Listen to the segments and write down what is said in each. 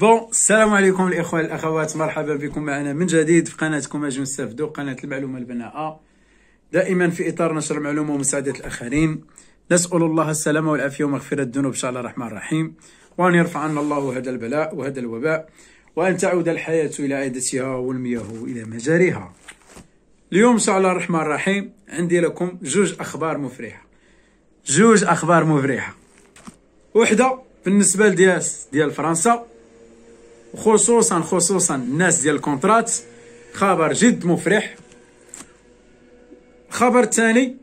بون السلام عليكم الاخوه الاخوات مرحبا بكم معنا من جديد في قناتكم اجون سافدو قناه المعلومه البناءه دائما في اطار نشر المعلومه ومساعده الاخرين نسال الله السلامه والعافيه ومغفره الذنوب ان شاء الله الرحمن الرحيم وان يرفع عنا الله هذا البلاء وهذا الوباء وان تعود الحياه الى عادتها والمياه الى مجاريها اليوم ان شاء الله الرحمن الرحيم عندي لكم جوج اخبار مفرحه جوج اخبار مفرحه وحده بالنسبه لدياس ديال فرنسا خصوصا خصوصا الناس ديال الكونترات خبر جد مفرح الخبر الثاني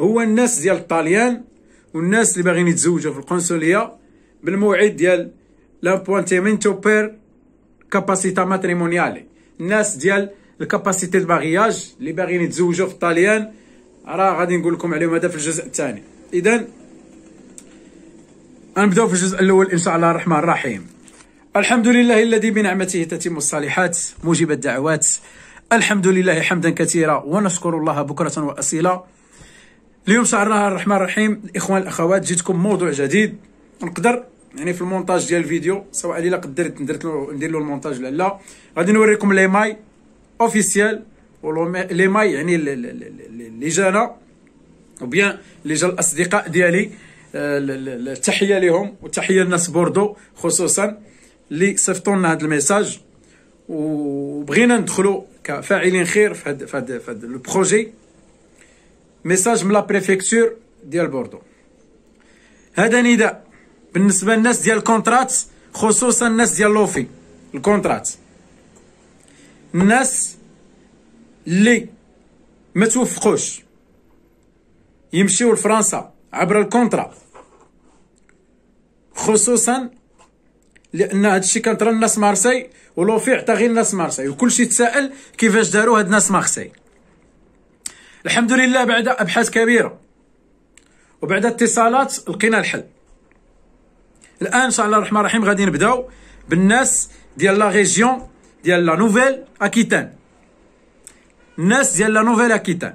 هو الناس ديال الطاليان والناس اللي باغيين يتزوجوا في القنصليه بالموعد ديال لابوانتيمنتو بير كاباسيتا ماتريمونيالي الناس ديال الكاباسيتي دو باغياج اللي باغيين يتزوجوا في الطاليان راه غادي نقول لكم عليهم هذا في الجزء الثاني اذا نبداو في الجزء الاول ان شاء الله الرحمن الرحيم الحمد لله الذي بنعمته تتم الصالحات موجب الدعوات الحمد لله حمدا كثيرا ونشكر الله بكرة وأصيلا اليوم شعرنا الرحمن الرحيم الإخوان الأخوات جيتكم موضوع جديد نقدر يعني في المونتاج ديال الفيديو سواء الا قدرت درت له ندير له المونتاج ولا لا غادي نوريكم لي ماي اوفيسيال لي ماي يعني اللي جانا وبيان اللي جا الاصدقاء ديالي التحيه آه، لهم والتحيه للناس بوردو خصوصا اللي صيفطوا لنا هذا الميساج وبغينا ندخلوا كفاعلين خير في هذا في هذا في هذا ميساج من لا بريفيكتور ديال بوردو هذا نداء بالنسبه للناس ديال الكونترات خصوصا الناس ديال لوفي الكونترات الناس اللي ما توفقوش يمشيو لفرنسا عبر الكونترا خصوصا لان هادشي كان الناس مارسي ولوفي عطى غير الناس مارسي وكلشي تسائل كيفاش داروا هاد الناس مارسي الحمد لله بعد ابحاث كبيره وبعد اتصالات لقينا الحل الان ان شاء الله الرحمن الرحيم غادي نبداو بالناس ديال لا ريجيون ديال لا نوفيل اكيتان الناس ديال لا نوفيل اكيتان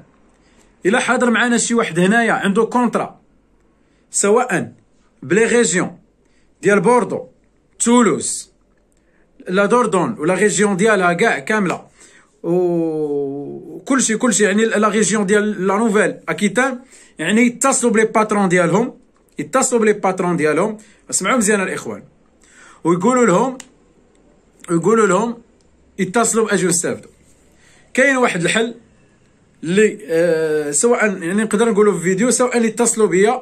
الا حاضر معنا شي واحد هنايا عنده كونطرا سواء بلي ريجيون ديال بوردو تولوز لا دوردون ولا ريجيون ديالها كاع كامله وكلشي كلشي يعني لا ريجيون ديال لا نوفيل اكيتان يعني يتصلوا بلي باترون ديالهم يتصلوا بلي باترون ديالهم اسمعوا مزيان الاخوان ويقولوا لهم ويقولوا لهم يتصلوا اجيو يستافدوا كاين واحد الحل اللي آه سواء يعني نقدر نقولوا في فيديو سواء اللي يتصلوا بيا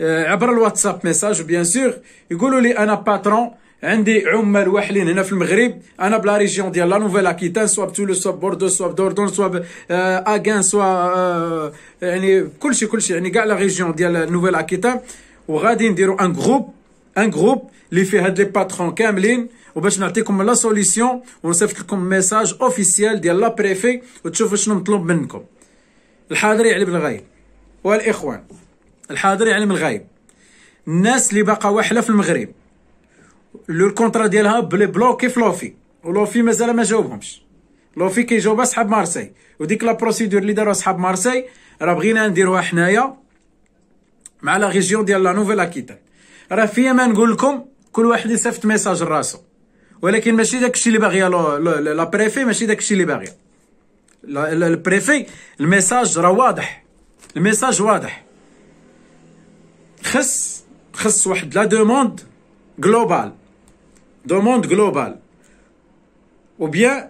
آه عبر الواتساب ميساج بيان سور يقولوا لي انا باترون عندي عمال واحلين هنا في المغرب انا بلا ريجيون ديال لا نوفيل اكيتان سوا بتولو سوا بوردو سوا بدوردون سوا اكان آه، سوا آه، يعني كلشي كلشي يعني كاع لا ريجيون ديال نوفيل اكيتان وغادي نديرو ان جروب ان جروب اللي فيه هاد لي باترون كاملين وباش نعطيكم لا سوليسيون ونصيفط لكم ميساج اوفيسيال ديال لا بريفي وتشوفوا شنو مطلوب منكم الحاضر يعلم يعني الغايب والاخوان الحاضر يعلم يعني الغايب الناس اللي باقا واحله في المغرب لو كونطرا ديالها بلي بلوكي في لوفي ولوفي مازال ما جاوبهمش لوفي كيجاوبها صحاب مارسي وديك لا بروسيدور اللي داروها صحاب مارسي راه بغينا نديروها حنايا مع لا ريجيون ديال لا نوفيل اكيتان راه فيا ما نقول لكم كل واحد يصيفط ميساج لراسو ولكن ماشي داكشي اللي باغيه لا بريفي ماشي داكشي اللي باغيه البريفي الميساج راه واضح الميساج واضح خص خص واحد لا دوموند global, Demande monde global. Ou bien,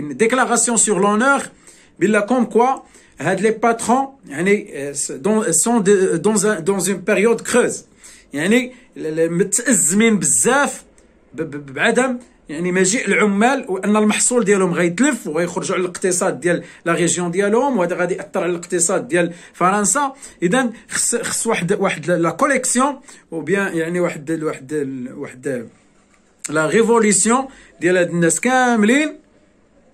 une déclaration sur l'honneur, comme quoi, les patrons sont dans une période creuse. يعني متأزمين بزاف بعدم يعني مجيء العمال وان المحصول ديالهم غيتلف وغيخرجوا على الاقتصاد ديال لا ريجيون ديالهم وهذا غادي ياثر على الاقتصاد ديال فرنسا اذا خص خص واحد واحد لا كوليكسيون وبيان يعني واحد واحد واحد لا ريفوليسيون ديال هاد الناس كاملين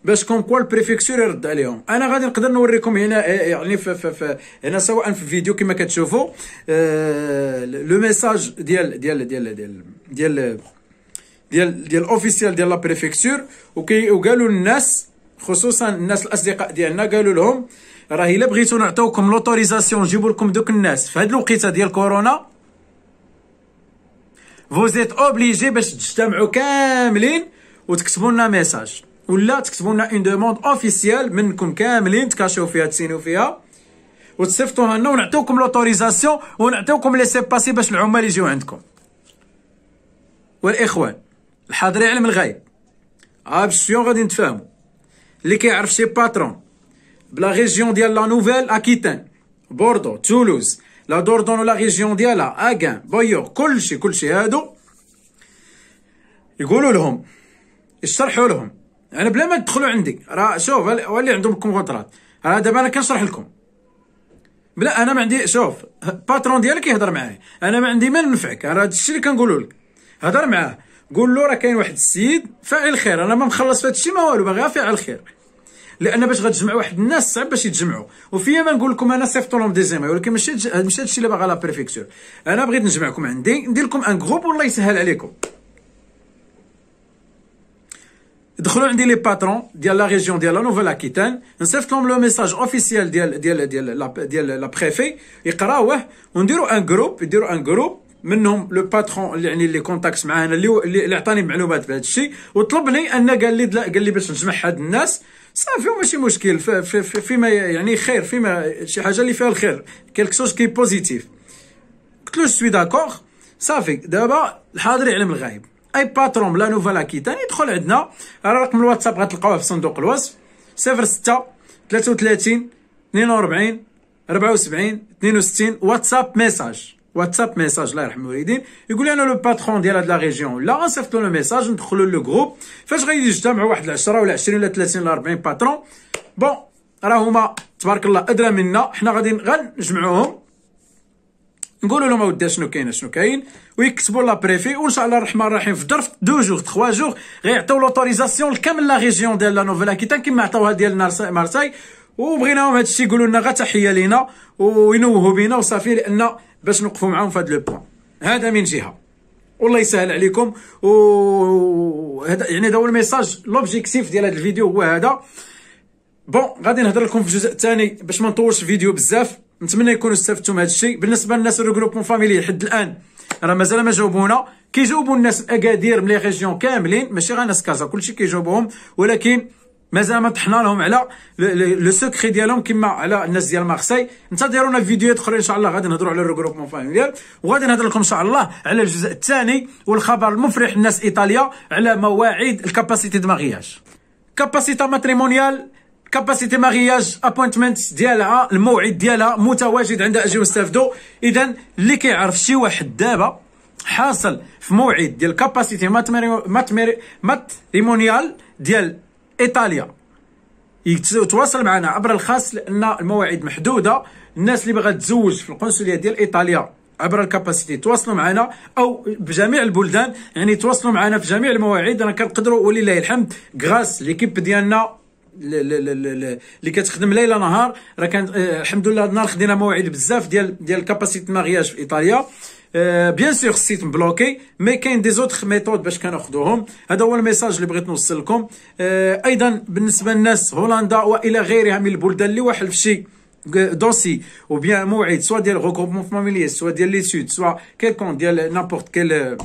باش كون كوا البريفيكتور يرد عليهم انا غادي نقدر نوريكم هنا إيه، إيه، يعني في في في هنا سواء في الفيديو كما كتشوفوا لو آه، ميساج ديال ديال ديال ديال ديال, ديال ديال ديال اوفيسيال ديال لا بريفيكتور وقالوا للناس خصوصا الناس الاصدقاء ديالنا قالوا لهم راه الا بغيتو نعطيوكم لوتوريزاسيون نجيبو لكم دوك الناس في هاد الوقيته ديال كورونا فوزيت اوبليجي باش تجتمعوا كاملين وتكتبوا لنا ميساج ولا تكتبوا لنا اون دوموند اوفيسيال منكم كاملين تكاشوا فيها تسينو فيها وتصيفطوها لنا ونعطيوكم لوتوريزاسيون ونعطيوكم لي سي باسي باش العمال يجيو عندكم والاخوان الحاضر يعلم الغايب ابسيون غادي نتفاهموا اللي كيعرف سي باترون بلا ريجيون ديال لا نوفيل اكيتان بوردو تولوز لا دوردون ولا ريجيون ديالها اكان بويو كلشي كلشي هادو يقولوا لهم يشرحوا لهم انا يعني بلا ما تدخلوا عندي راه شوف ولي عندهم كونترات راه دابا انا كنشرح لكم بلا انا ما عندي شوف باترون ديالك يهضر معايا انا ما عندي ما ننفعك راه هادشي اللي كنقول لك هضر معاه قول له راه كاين واحد السيد فاعل خير انا ما مخلص في هادشي ما والو باغي فاعل خير لان باش غتجمع واحد الناس صعب باش يتجمعوا وفيا ما نقول لكم انا صيفطوا لهم دي زيماي ولكن ماشي ماشي هادشي اللي باغا لا بريفيكتور انا بغيت نجمعكم عندي ندير لكم ان جروب والله يسهل عليكم دخلوا عندي لي باترون ديال لا ريجيون ديال لا نوفيل اكيتان نصيفط لهم لو ميساج اوفيسيال ديال ديال ديال لا ديال لا بريفي يقراوه ونديروا ان جروب يديروا ان جروب منهم لو باترون يعني اللي كونتاكت معانا اللي اللي عطاني معلومات بهذا الشيء وطلبني ان قال لي قال لي باش نجمع هاد الناس صافي ماشي مشكل في في في فيما يعني خير فيما شي حاجه اللي فيها الخير كيلك سوز كي بوزيتيف قلت له سوي داكور صافي دابا الحاضر يعلم الغايب اي باترون لا نوفال اكيتان يدخل عندنا رقم الواتساب غتلقاوه في صندوق الوصف 06 33 42 74 62 واتساب ميساج واتساب ميساج الله يرحم الوالدين يقول انا لو باترون ديال هاد لا ريجيون لا صيفطوا لو ميساج ندخلو لو جروب فاش غادي يجتمعوا واحد 10 ولا 20 ولا 30 ولا 40 باترون بون راهما تبارك الله ادرى منا حنا غادي غنجمعوهم نقولوا لهم اودي شنو كاين شنو كاين ويكتبوا لا بريفي وان شاء الله الرحمن الرحيم في ظرف دو جور تخوا جور غيعطيو لوتوريزاسيون لكامل لا ريجيون ديال لا نوفيل اكيتان كيما عطاوها ديال مارساي وبغيناهم هادشي يقولوا لنا غا تحيه لينا وينوهوا بينا وصافي لان باش نوقفوا معاهم في هذا لو بوان هذا من جهه والله يسهل عليكم وهذا يعني هذا هو الميساج لوبجيكتيف ديال هذا الفيديو هو هذا بون غادي نهضر لكم في الجزء الثاني باش ما نطولش الفيديو بزاف نتمنى يكونوا استفدتم من هذا الشيء بالنسبه للناس الريغروبمون فاميلي لحد الان راه مازال ما جاوبونا كيجاوبوا الناس اكادير من لي ريجيون كاملين ماشي غير ناس كازا كلشي كيجاوبوهم ولكن مازال ما طحنا لهم على لو سكري ديالهم كما على الناس ديال مارسي انتظرونا في فيديوهات اخرى ان شاء الله غادي نهضروا على الريغروبمون فاميليال وغادي نهضر لكم ان شاء الله على الجزء الثاني والخبر المفرح للناس ايطاليا على مواعيد الكاباسيتي دو مارياج كاباسيتا ماتريمونيال كاباسيتي مارياج ابوينتمنت ديالها الموعد ديالها متواجد عند اجي واستافدو اذا اللي كيعرف شي واحد دابا حاصل في موعد ديال كاباسيتي ماتريمونيال ديال ايطاليا يتواصل معنا عبر الخاص لان المواعيد محدوده الناس اللي باغا تزوج في القنصليه ديال ايطاليا عبر الكاباسيتي تواصلوا معنا او بجميع البلدان يعني تواصلوا معنا في جميع المواعيد انا كنقدروا ولله الحمد غراس ليكيب ديالنا اللي كتخدم ليله نهار راه كان آه، الحمد لله النهار خدينا مواعيد بزاف ديال ديال كاباسيتي مارياج في ايطاليا بيان سور السيت مبلوكي مي كاين دي زوتر ميثود باش كناخذوهم هذا هو الميساج اللي بغيت نوصل لكم ايضا بالنسبه للناس هولندا والى غيرها من البلدان اللي واحد فشي دوسي او بيان موعد سوا ديال غروبمون فاميلي سوا ديال سود سوا كيلكون ديال نابورت كيل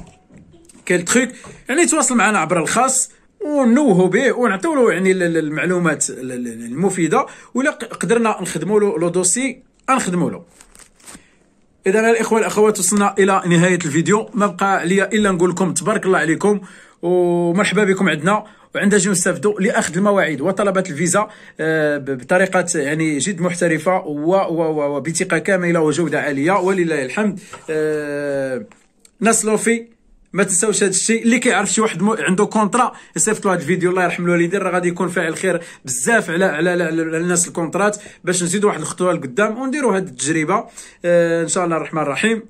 كيل تخيك يعني تواصل معنا عبر الخاص ونوهوا به ونعطيو له يعني المعلومات المفيده ولا قدرنا نخدموا له لو دوسي غنخدموا له اذا الاخوه الاخوات وصلنا الى نهايه الفيديو ما بقى ليا الا نقول لكم تبارك الله عليكم ومرحبا بكم عندنا وعند اجيو نستافدوا لاخذ المواعيد وطلبات الفيزا آه، بطريقه يعني جد محترفه وبثقه كامله وجوده عاليه ولله الحمد آه، ناس في ما تنساوش هذا الشيء اللي كيعرف شي واحد عنده كونترا يصيفط له هذا الفيديو الله يرحم الوالدين راه غادي يكون فاعل خير بزاف على على, على, على الناس الكونترات باش نزيدوا واحد الخطوه لقدام ونديروا هذه التجربه آه ان شاء الله الرحمن الرحيم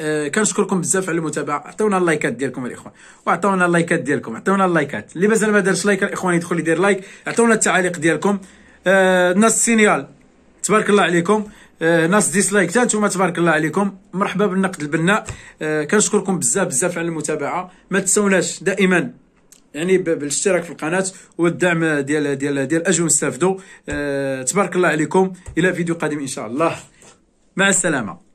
آه كنشكركم بزاف على المتابعه عطيونا اللايكات ديالكم الاخوان وعطيونا اللايكات ديالكم عطيونا اللايكات اللي مازال ما دارش لايك الاخوان يدخل يدير لايك عطيونا التعاليق ديالكم آه الناس سينيال تبارك الله عليكم آه، ناس ديسلايك حتى نتوما تبارك الله عليكم مرحبا بالنقد البناء آه، كنشكركم بزاف بزاف على المتابعه ما تنساوناش دائما يعني بالاشتراك في القناه والدعم ديال ديال ديال اجو نستافدوا آه، تبارك الله عليكم الى فيديو قادم ان شاء الله مع السلامه